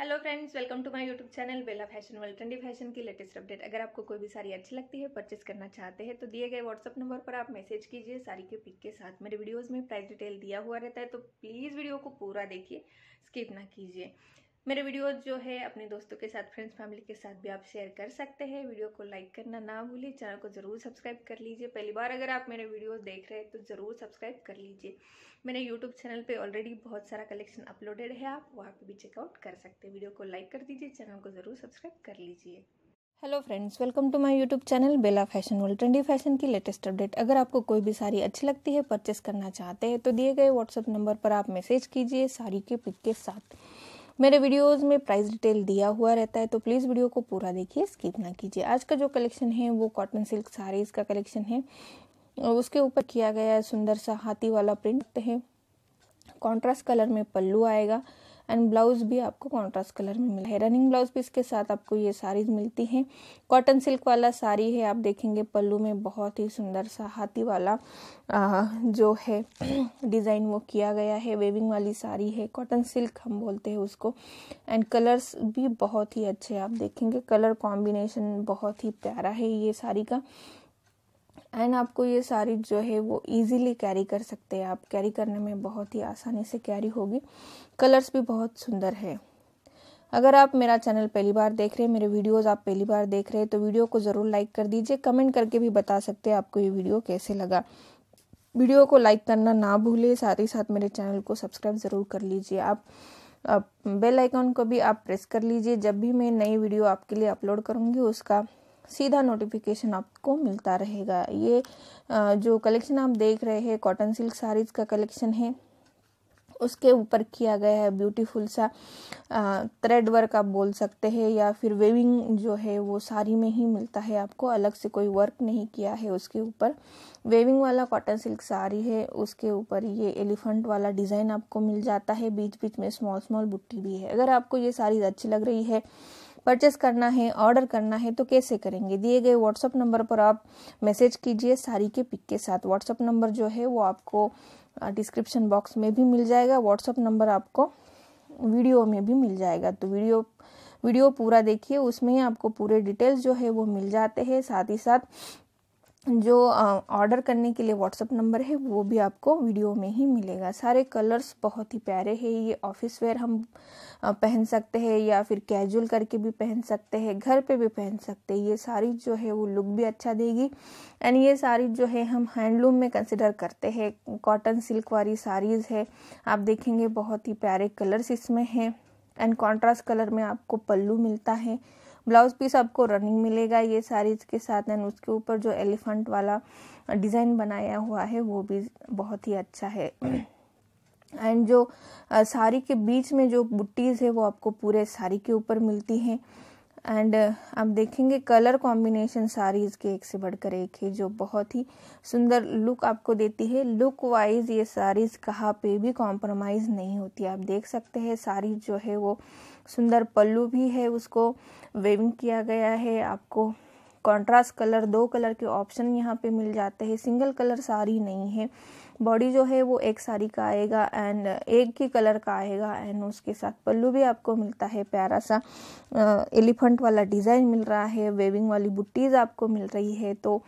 hello friends welcome to my YouTube channel Bella fashion world trendy fashion की latest update अगर आपको कोई भी साड़ी अच्छी लगती है परचेस करना चाहते हैं तो दिए गए व्हाट्सअप नंबर पर आप मैसेज कीजिए साड़ी के पिक के साथ मेरे वीडियोस में प्राइस डिटेल दिया हुआ रहता है तो प्लीज़ वीडियो को पूरा देखिए स्किप ना कीजिए मेरे वीडियोज़ जो है अपने दोस्तों के साथ फ्रेंड्स फैमिली के साथ भी आप शेयर कर सकते हैं वीडियो को लाइक करना ना भूलिए चैनल को ज़रूर सब्सक्राइब कर लीजिए पहली बार अगर आप मेरे वीडियो देख रहे हैं तो ज़रूर सब्सक्राइब कर लीजिए मेरे यूट्यूब चैनल पे ऑलरेडी बहुत सारा कलेक्शन अपलोडेड है आप वहाँ पर भी चेकआउट कर सकते हैं वीडियो को लाइक कर दीजिए चैनल को ज़रूर सब्सक्राइब कर लीजिए hello friends welcome to my YouTube channel Bella fashion world trendy fashion की लेटेस्ट अपडेट अगर आपको कोई भी साड़ी अच्छी लगती है परचेस करना चाहते हैं तो दिए गए व्हाट्सएप नंबर पर आप मैसेज कीजिए साड़ी के पिक के साथ मेरे वीडियोस में प्राइस डिटेल दिया हुआ रहता है तो प्लीज़ वीडियो को पूरा देखिए स्किप ना कीजिए आज का जो कलेक्शन है वो कॉटन सिल्क साड़ीज़ का कलेक्शन है उसके ऊपर किया गया है सुंदर सा हाथी वाला प्रिंट है कॉन्ट्रास्ट कलर में पल्लू आएगा एंड ब्लाउज भी आपको कॉन्ट्रास्ट कलर में मिला है रनिंग ब्लाउज भी इसके साथ आपको ये साड़ीज मिलती हैं कॉटन सिल्क वाला साड़ी है आप देखेंगे पल्लू में बहुत ही सुंदर सा हाथी वाला आ, जो है डिज़ाइन वो किया गया है वेविंग वाली साड़ी है कॉटन सिल्क हम बोलते हैं उसको एंड कलर्स भी बहुत ही अच्छे आप देखेंगे कलर कॉम्बिनेशन बहुत ही प्यारा है ये साड़ी का एंड आपको ये सारी जो है वो इजीली कैरी कर सकते हैं आप कैरी करने में बहुत ही आसानी से कैरी होगी कलर्स भी बहुत सुंदर है अगर आप मेरा चैनल पहली बार देख रहे हैं मेरे वीडियोस आप पहली बार देख रहे हैं तो वीडियो को ज़रूर लाइक कर दीजिए कमेंट करके भी बता सकते हैं आपको ये वीडियो कैसे लगा वीडियो को लाइक करना ना भूलें साथ ही साथ मेरे चैनल को सब्सक्राइब ज़रूर कर लीजिए आप बेल आइकॉन को भी आप प्रेस कर लीजिए जब भी मैं नई वीडियो आपके लिए अपलोड करूँगी उसका सीधा नोटिफिकेशन आपको मिलता रहेगा ये जो कलेक्शन आप देख रहे हैं कॉटन सिल्क साड़ीज़ का कलेक्शन है उसके ऊपर किया गया है ब्यूटीफुल सा थ्रेड वर्क आप बोल सकते हैं या फिर वेविंग जो है वो साड़ी में ही मिलता है आपको अलग से कोई वर्क नहीं किया है उसके ऊपर वेविंग वाला कॉटन सिल्क साड़ी है उसके ऊपर ये एलिफेंट वाला डिज़ाइन आपको मिल जाता है बीच बीच में स्मॉल स्मॉल बुट्टी भी है अगर आपको ये साड़ीज़ अच्छी लग रही है परचेस करना है ऑर्डर करना है तो कैसे करेंगे दिए गए व्हाट्सअप नंबर पर आप मैसेज कीजिए साड़ी के पिक के साथ व्हाट्सअप नंबर जो है वो आपको डिस्क्रिप्शन बॉक्स में भी मिल जाएगा व्हाट्सअप नंबर आपको वीडियो में भी मिल जाएगा तो वीडियो वीडियो पूरा देखिए उसमें आपको पूरे डिटेल्स जो है वो मिल जाते हैं साथ ही साथ जो ऑर्डर करने के लिए व्हाट्सअप नंबर है वो भी आपको वीडियो में ही मिलेगा सारे कलर्स बहुत ही प्यारे हैं ये ऑफिस वेयर हम पहन सकते हैं या फिर कैजुअल करके भी पहन सकते हैं घर पे भी पहन सकते हैं ये सारी जो है वो लुक भी अच्छा देगी एंड ये सारी जो है हम हैंडलूम में कंसिडर करते हैं कॉटन सिल्क वाली साड़ीज़ है आप देखेंगे बहुत ही प्यारे कलर्स इसमें हैं एंड कॉन्ट्रास्ट कलर में आपको पल्लू मिलता है ब्लाउज पीस आपको रनिंग मिलेगा ये सारीज के साथ एंड उसके ऊपर जो एलिफेंट वाला डिज़ाइन बनाया हुआ है वो भी बहुत ही अच्छा है एंड जो साड़ी के बीच में जो बुट्टीज़ है वो आपको पूरे साड़ी के ऊपर मिलती हैं एंड uh, आप देखेंगे कलर कॉम्बिनेशन साड़ीज़ के एक से बढ़कर एक है जो बहुत ही सुंदर लुक आपको देती है लुक वाइज ये साड़ीज़ कहाँ पे भी कॉम्प्रोमाइज़ नहीं होती आप देख सकते हैं सारी जो है वो सुंदर पल्लू भी है उसको वेविंग किया गया है आपको कंट्रास्ट कलर दो कलर के ऑप्शन यहाँ पे मिल जाते हैं सिंगल कलर साड़ी नहीं है बॉडी जो है वो एक साड़ी का आएगा एंड एक ही कलर का आएगा एंड उसके साथ पल्लू भी आपको मिलता है प्यारा सा एलिफेंट वाला डिज़ाइन मिल रहा है वेविंग वाली बुट्टीज़ आपको मिल रही है तो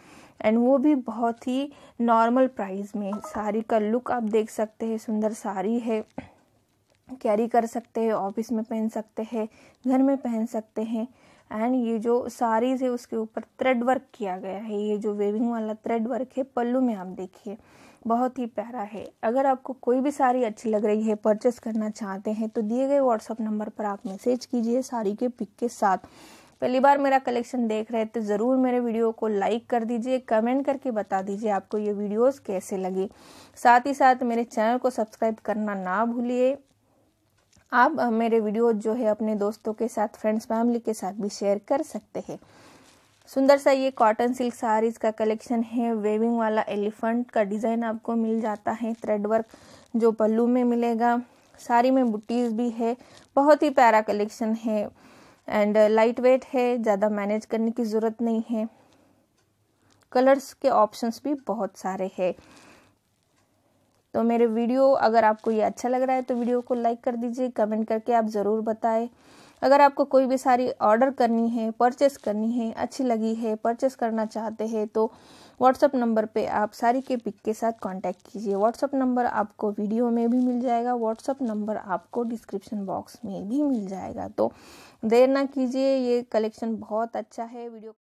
एंड वो भी बहुत ही नॉर्मल प्राइस में साड़ी का लुक आप देख सकते हैं सुंदर साड़ी है कैरी कर सकते हैं ऑफिस में पहन सकते हैं घर में पहन सकते हैं एंड ये जो साड़ी है उसके ऊपर थ्रेड वर्क किया गया है ये जो वेविंग वाला थ्रेड वर्क है पल्लू में आप देखिए बहुत ही प्यारा है अगर आपको कोई भी साड़ी अच्छी लग रही है परचेस करना चाहते हैं तो दिए गए व्हाट्सअप नंबर पर आप मैसेज कीजिए साड़ी के पिक के साथ पहली बार मेरा कलेक्शन देख रहे थे तो ज़रूर मेरे वीडियो को लाइक कर दीजिए कमेंट करके बता दीजिए आपको ये वीडियोस कैसे लगे साथ ही साथ मेरे चैनल को सब्सक्राइब करना ना भूलिए आप मेरे वीडियो जो है अपने दोस्तों के साथ फ्रेंड्स फैमिली के साथ भी शेयर कर सकते हैं सुंदर सा ये कॉटन सिल्क साड़ीज का कलेक्शन है वेविंग वाला एलिफेंट का डिज़ाइन आपको मिल जाता है थ्रेड वर्क जो पल्लू में मिलेगा साड़ी में बुटीज़ भी है बहुत ही प्यारा कलेक्शन है एंड लाइट वेट है ज़्यादा मैनेज करने की ज़रूरत नहीं है कलर्स के ऑप्शंस भी बहुत सारे हैं तो मेरे वीडियो अगर आपको ये अच्छा लग रहा है तो वीडियो को लाइक कर दीजिए कमेंट करके आप ज़रूर बताएं अगर आपको कोई भी सारी ऑर्डर करनी है परचेस करनी है अच्छी लगी है परचेस करना चाहते हैं तो व्हाट्सअप नंबर पे आप सारी के पिक के साथ कांटेक्ट कीजिए व्हाट्सअप नंबर आपको वीडियो में भी मिल जाएगा व्हाट्सअप नंबर आपको डिस्क्रिप्शन बॉक्स में भी मिल जाएगा तो देर ना कीजिए ये कलेक्शन बहुत अच्छा है वीडियो